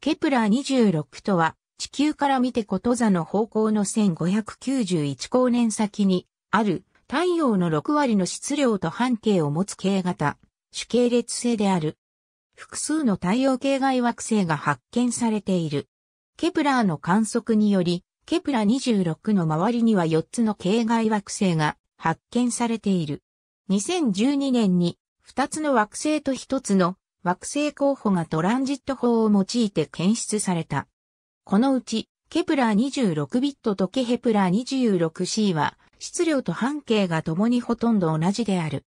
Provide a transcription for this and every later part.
ケプラー26とは、地球から見てこと座の方向の1591光年先にある太陽の6割の質量と半径を持つ系型、主系列星である。複数の太陽系外惑星が発見されている。ケプラーの観測により、ケプラー26の周りには4つの系外惑星が発見されている。2012年に2つの惑星と1つの惑星候補がトランジット法を用いて検出された。このうち、ケプラー26ビットとケヘプラー 26c は、質量と半径が共にほとんど同じである。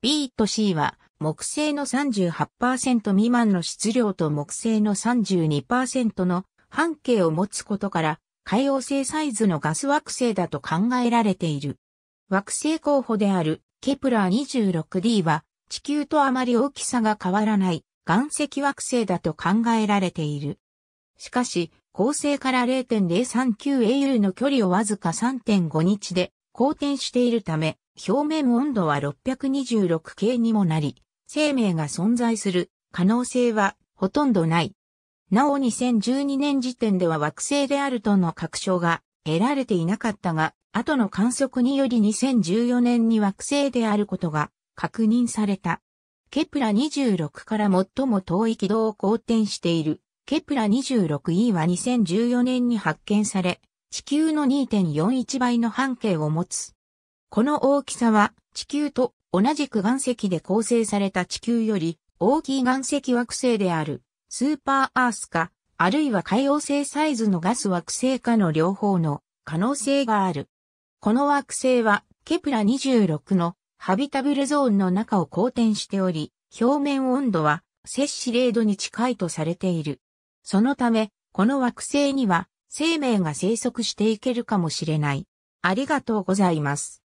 B と C は、木星の38%未満の質量と木星の32%の半径を持つことから、海洋星サイズのガス惑星だと考えられている。惑星候補であるケプラー 26D は地球とあまり大きさが変わらない岩石惑星だと考えられている。しかし、恒星から 0.039AU の距離をわずか3.5日で公転しているため、表面温度は626系にもなり、生命が存在する可能性はほとんどない。なお2012年時点では惑星であるとの確証が得られていなかったが、後の観測により2014年に惑星であることが確認された。ケプラ26から最も遠い軌道を公転している。ケプラ 26e は2014年に発見され、地球の2.41倍の半径を持つ。この大きさは地球と同じく岩石で構成された地球より大きい岩石惑星であるスーパーアースか、あるいは海洋星サイズのガス惑星かの両方の可能性がある。この惑星はケプラ26のハビタブルゾーンの中を公転しており、表面温度は摂氏0度に近いとされている。そのため、この惑星には生命が生息していけるかもしれない。ありがとうございます。